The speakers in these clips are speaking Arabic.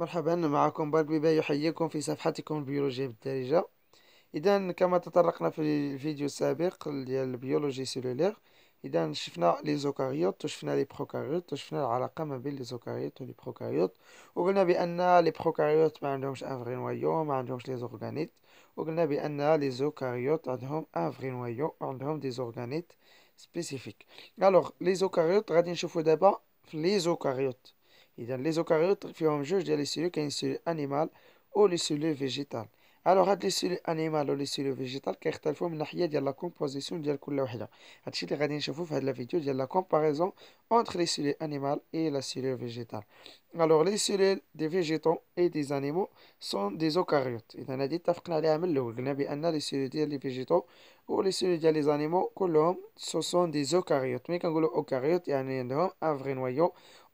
مرحبا معكم بارك بيبا يحييكم في صفحتكم البيولوجية بالدارجة إذا كما تطرقنا في الفيديو السابق ديال البيولوجي سيلولير إذا شفنا لي زوكاريوت وشفنا لي بروكاريوت وشفنا العلاقة ما بين لي زوكاريوت ولي بروكاريوت وقلنا بأن لي بروكاريوت ما عندهمش ان فغي نوايو ما عندهمش لي زورغانيت وقلنا بأن لي زوكاريوت عندهم ان فغي نوايو وعندهم دي زورغانيت سبيسيفيك الوغ لي زوكاريوت غادي نشوفو دابا في لي زوكاريوت Et les eucaryotes, il y a un juge des cellules qui sont les cellules animales ou les cellules végétales. Alors, les cellules animale ou végétale, cellules végétales, qui sont la composition de la cellule. Je vais vous faire la vidéo de la comparaison entre les cellules animales et la cellule végétale. Alors, les cellules des végétaux et des animaux sont des eucaryotes. Et on a dit que les cellules des végétaux ou les cellules des animaux, ce sont des eucaryotes. Mais quand on dit eucaryotes, il un vrai noyau.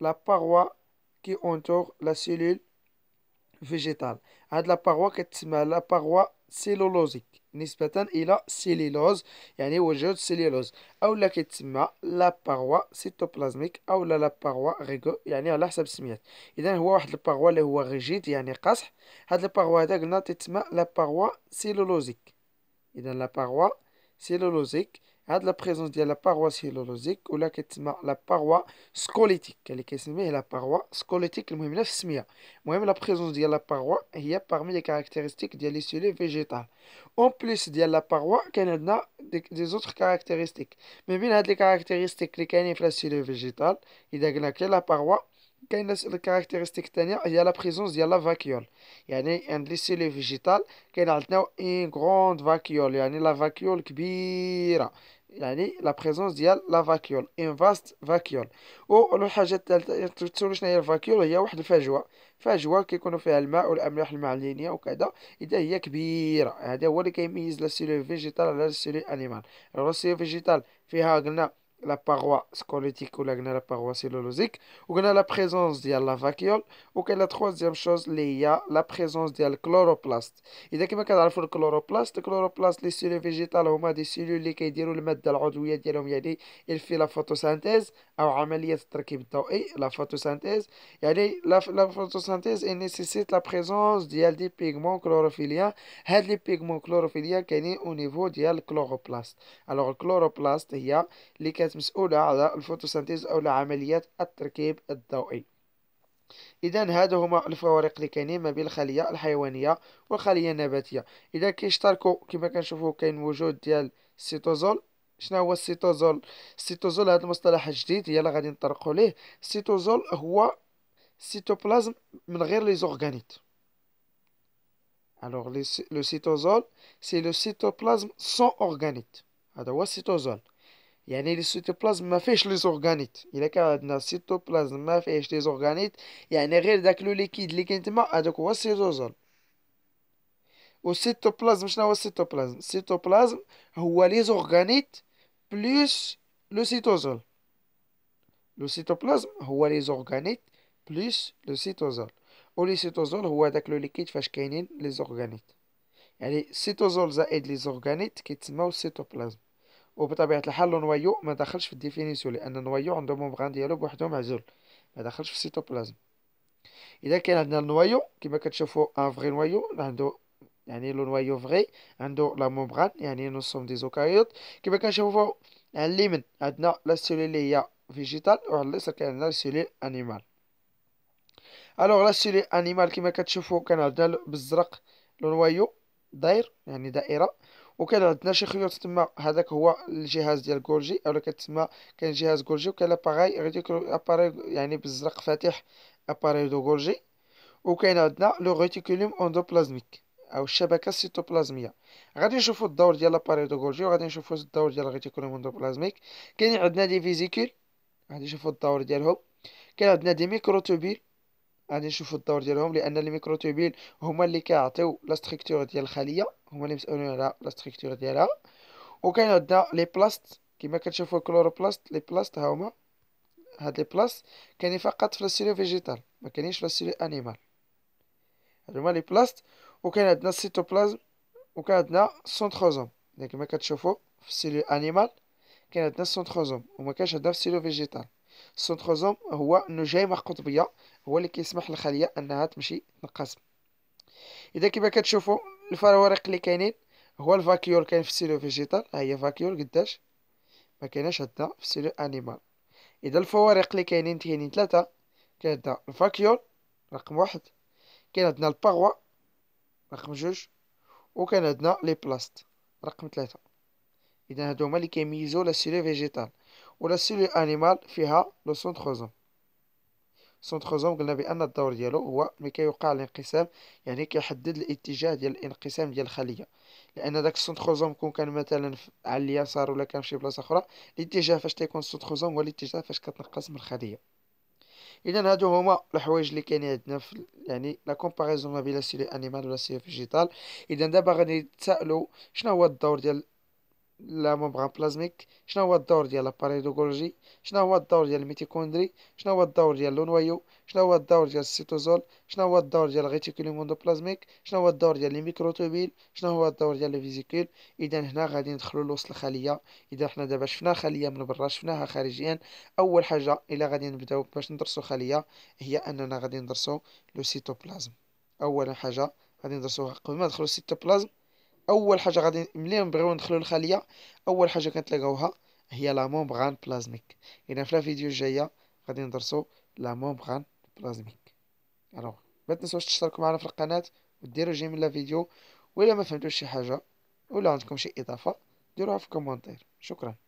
la paroi qui entoure la cellule végétale de la paroi katsema la paroi cellulosique nisbatan la cellulose à la cellulose la paroi cytoplasmique la paroi rigide la paroi rigide la paroi hada la paroi cellulosique la paroi cellulosique à la présence de la paroi cellulosique ou la quête de la paroi squelettique, est la paroi même la présence de la paroi est parmi les caractéristiques de l'essieu végétal. En plus de la paroi, y a des autres caractéristiques. il y a des caractéristiques qui est un végétal. Il y a la paroi qui a caractéristique telle la présence de la vacuole. Il y a un essieu végétal qui a une grande vacuole. Il y a la vacuole qui يعني لا بريزونس ديال لا فاكيول ان فاست فاكيول الحاجه الثالثه يعني تسولوا شنو هي الفاكيول هي واحد الفجوه فجوه كيكونوا فيها الماء والاملاح المعدنيه وكذا اذا هي كبيره هذا هو اللي كيميز لا سيلو فيجيتال على لا سيلو انيمال لا سيلو فيجيتال فيها قلنا la paroi scolétique ou la paroi cellulosique ou gna la présence de la vacuole ou que la troisième chose l'ia la présence de la chloroplaste et dès que vous avez le chloroplaste le chloroplaste les cellules végétales ou des cellules qui dirou le mad la odouya dialom yadi il fait la photosynthèse la photosynthèse yadi la photosynthèse nécessite la présence de des pigments chlorophylliens had les pigments chlorophylliens qui au niveau de la chloroplaste alors le chloroplaste il les الكائنات مسؤولة على الفوتوسنتيز أو لعمليات التركيب الضوئي إذا هذا هما الفوارق اللي كاينين ما بين الخلية الحيوانية والخلية النباتية إذا كيشتركوا كما كنشوفوا كاين وجود ديال السيتوزول شنو هو السيتوزول السيتوزول هذا المصطلح الجديد يلا غادي نطرقوا ليه السيتوزول هو سيتوبلازم من غير لي زورغانيت alors le cytosol c'est le cytoplasme sans organite هذا هو السيتوزول Il y a le cytoplasme qui a les organites. Il y a le cytoplasme qui a les organites. Il y a le liquide qui a fait les organites. Le cytoplasme, c'est le cytoplasme. Le cytoplasme, a les organites plus le cytosol. Le cytoplasme, a les organites plus le cytosol. Le cytosol, c'est le liquide qui a les organites. Le cytosol a aide les organites qui a cytoplasme. وبطبيعه الحال نويو ما دخلش في الديفينيسيون لان النويو عنده مبغان ديالو بوحدو معزول ما دخلش في السيتوبلازم اذا كان عندنا النويو كما كتشوفوا ان فغي نويو عنده يعني لو نويو فغي عنده لا مبغان يعني نو سوم دي زوكاريوت كما كنشوفوا على اليمين عندنا لا سيلي اللي هي فيجيتال وعلى اليسار كاين عندنا سيلي انيمال الوغ لا سيلي انيمال كما كتشوفوا كان عندنا بالزرق لو نويو داير يعني دائره وكان عندنا شي خيوط تما هذاك هو الجهاز ديال جورجي اولا كتسمى كان جهاز جورجي وكان لاباغاي ريتيكول اباري يعني بالزرق فاتح اباري دو جورجي وكاين عندنا لو ريتيكولوم اندوبلازميك او الشبكه السيتوبلازميه غادي نشوفوا الدور ديال لاباري دو جورجي وغادي نشوفوا الدور ديال الريتيكولوم اندوبلازميك كاين عندنا دي فيزيكول غادي نشوفوا الدور ديالهم كاين عندنا دي ميكروتوبيل غادي نشوفوا الدور ديالهم لان ميكروتوبيل هما اللي كيعطيو لا ستركتور ديال الخليه هما اللي مسؤولين على لا ستركتور ديالها وكاين عندنا لي بلاست كما كتشوفوا الكلوروبلاست لي بلاست ها هما هاد لي بلاست كاينين فقط في السيلو فيجيتال ما كاينينش في السيلو انيمال هادو هما لي بلاست وكاين عندنا السيتوبلازم وكاين عندنا السنتروزوم كما كتشوفوا في السيلو انيمال كاين عندنا السنتروزوم وما كاينش عندنا في السيلو فيجيتال السنتروزوم هو النجيمه القطبيه هو اللي كيسمح للخليه انها تمشي تنقسم اذا كما كتشوفوا الفوارق اللي كاينين هو الفاكيول كاين في السيلو فيجيتال هي فاكيول قداش ما كايناش عندنا في السيلو انيمال اذا الفوارق اللي كاينين كاينين ثلاثه كاين عندنا الفاكيول رقم واحد كاين عندنا الباغوا رقم جوج وكاين عندنا لي بلاست رقم ثلاثة اذا هادو هما اللي كيميزو لا سيلو فيجيتال ولا سيلو انيمال فيها لو سونتروزوم سونتخوزوم قلنا بان الدور ديالو هو ملي كيوقع الانقسام يعني كيحدد الاتجاه ديال الانقسام ديال الخليه لان داك السونتخوزوم كون كان مثلا على اليسار ولا كان في شي بلاصه اخرى الاتجاه فاش تيكون السونتخوزوم هو الاتجاه فاش كتنقسم الخليه اذا هادو هما الحوايج اللي كاينين عندنا في يعني لا كومباريزون ما بين لا سيلي انيمال ولا سيلي فيجيتال اذا دابا غادي تسالوا شنو هو الدور ديال لا مبغى بلازميك شنو هو الدور ديال لاباريدوكولوجي شنو هو الدور ديال الميتوكوندري شنو هو الدور ديال لونوايو شنو هو الدور ديال السيتوزول شنو هو الدور ديال الغيتيكولوم اندوبلازميك شنو هو الدور ديال الميكروتوبيل شنو هو الدور ديال الفيزيكول اذا هنا غادي ندخلو لوسط الخليه اذا حنا دابا شفنا خليه من برا شفناها خارجيا اول حاجه الا غادي نبداو باش ندرسو خليه هي اننا غادي ندرسو لو سيتوبلازم اول حاجه غادي ندرسوها قبل ما ندخلو السيتوبلازم اول حاجه غادي ملي نبغيو ندخلو للخليه اول حاجه كنتلاقاوها هي لا مومبران بلازميك اذا في الفيديو الجايه غادي ندرسو لا مومبران بلازميك الوغ ما تنساوش تشتركوا معنا في القناه وديروا جيم لا فيديو ولا ما فهمتوش شي حاجه ولا عندكم شي اضافه ديروها في كومونتير شكرا